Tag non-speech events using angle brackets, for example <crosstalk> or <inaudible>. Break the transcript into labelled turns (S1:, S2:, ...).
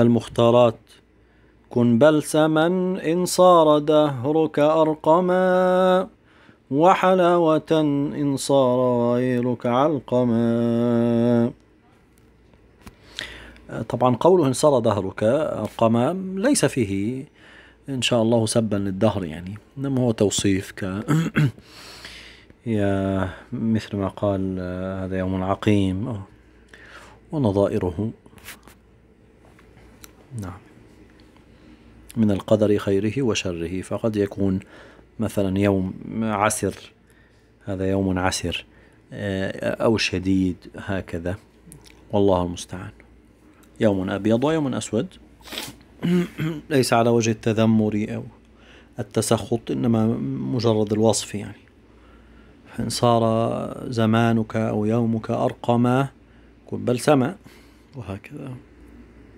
S1: المختارات كن بلسما إن صار دهرك أرقما وحلاوة إن صار غيرك علقما طبعا قوله إن صار دهرك أرقما ليس فيه إن شاء الله سبا للدهر يعني إنما هو توصيف ك <clears throat> يا مثل ما قال هذا يوم عقيم ونظائره نعم من القدر خيره وشره فقد يكون مثلا يوم عسر هذا يوم عسر آه، أو شديد هكذا والله المستعان يوم أبيض ويوم أسود <clears throat> ليس على وجه التذمر أو التسخط إنما مجرد الوصف يعني فإن صار زمانك أو يومك أرقما بل سما وهكذا